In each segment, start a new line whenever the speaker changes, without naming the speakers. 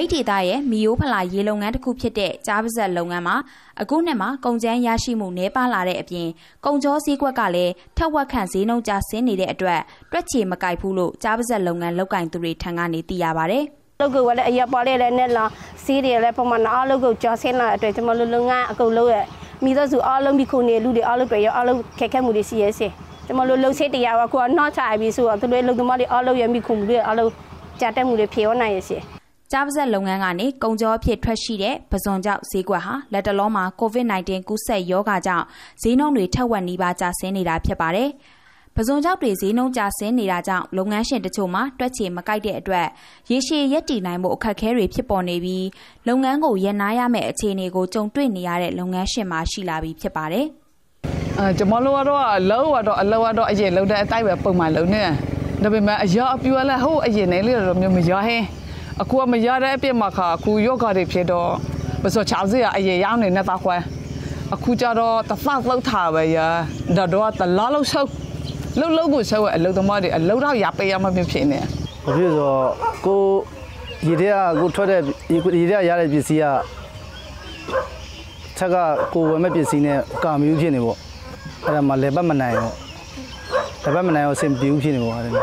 ဗိတ်ဒေတာရဲ့မီယိုးဖလာရေလုပ်ငန်းတစ်ခုဖြစ်တဲ့ကြားပစက်လုပ်ငန်းမှာအခုနှစ်မှာကုန်ကျန်းရရှိမှုနည်းပါးလာတဲ့အပြင်ကုန်ကြောဈေးကွက်ကလည်းထက်ဝက်ခန့်ဈေးနှုန်းကျဆင်းနေတဲ့အတွက်တွက်ချေမကိုက်ဘူးလို့ကြားပစက်လုပ်ငန်းလုပ်ကင်သူတွေထံကနေသိရပါဗျ။လုပ်ကုတ်ကလည်းအရပေါ်လေးလည်းနဲ့လောင်စီးတယ်လည်းပုံမှန်အားလုပ်ကုတ်ကြောဆင်းလာတဲ့အတွက်
ကျွန်မတို့လုပ်ငန်းအကုန်လုံးရဲ့မိသားစုအားလုံးဒီခုနေလူတွေအားလုံးပဲရောအားလုံးခက်ခဲမှုတွေရှိရစေကျွန်မတို့လှုပ်ဆေးတရားကကိုကနှော့ချပြီးဆိုတော့သူတို့လုပ်သမားတွေအားလုံးရဲ့မိခုမှုတွေအားလုံးကြက်တက
်မှုတွေဖြေရောနိုင်ရစေကြားပါစက်လုပ်ငန်းကနေကုန်ကြောအဖြစ်ထွက်ရှိတဲ့ပဇွန်ကြောက်ဈေးကွက်ဟာလက်တလုံးမှာ COVID-19 ကူးစက်ရောဂါကြောင့်ဈေးနှုန်းတွေထက်ဝက်နီးပါးကျဆင်းနေတာဖြစ်ပါတယ်။ပဇွန်ကြောက်တွေဈေးနှုန်းကျဆင်းနေတာကြောင့်လုပ်ငန်းရှင်တချို့မှာတွက်ချေမကိုက်တဲ့အတွက် ရေရှည်ရက်တည်နိုင်မှုအခက်အခဲတွေဖြစ်ပေါ်နေပြီးလုပ်ငန်းကိုရပ်နားရမယ့်အခြေအနေကိုကြုံတွေ့နေရတဲ့လုပ်ငန်းရှင်မှာရှိလာပြီးဖြစ်ပါတယ်
။အဲကျွန်မတို့ကတော့အလောက်ကတော့အလောက်ကတော့အရင်လောက်တဲ့အတိုက်ပဲပုံမှန်လုံးနေ။ဒါပေမဲ့အရာအပြူလည်းဟုတ်အရင်နေလေတော့မျိုးမရဟင်း။အခုကမရတဲ့အပြစ်မှာခါအခုယောဂတွေဖြစ်တော့မစောချောင်းစီအရေရောင်းနေတဲ့တခွဲအခုကြတော့တဖတ်လောက်ထားပဲရဒါတော့တလားလောက်ဆောက်လောက်လောက်ကိုဆောက်ရအလုံသမားတွေအလုံတော့ရပေးရမှဖြစ်နေ
ဘာဖြစ်ဆိုကိုရေတဲ့ကိုထွက်တဲ့ရေတဲ့ရတဲ့ပစ္စည်းကထက်ကကိုဝယ်မဲ့ပစ္စည်းနဲ့ကာမျိုးဖြစ်နေပေါ့အဲ့ဒါမှလည်းပတ်မနိုင်တော့လည်းပတ်မနိုင်တော့အဆင်ပြေဘူးဖြစ်နေပေါ့အဲ့ဒါ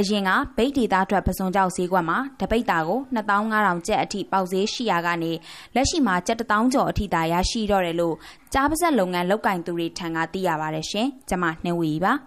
အရင်ကဗိတ်ဒေတာအတွက်ပစုံကြောက်ဈေးကွက်မှာတပိတ်တာကို2500ကျပ်အထိပေါက်ဈေးရှိရာကနေလက်ရှိမှာကျပ်1000ကျော်အထိသာရရှိတော့တယ်လို့ကြားပါဇက်လုပ်ငန်းလောက်ကင်သူတွေထံကသိရပါတယ်ရှင်။ကျွန်မနှင်းဝီပါ။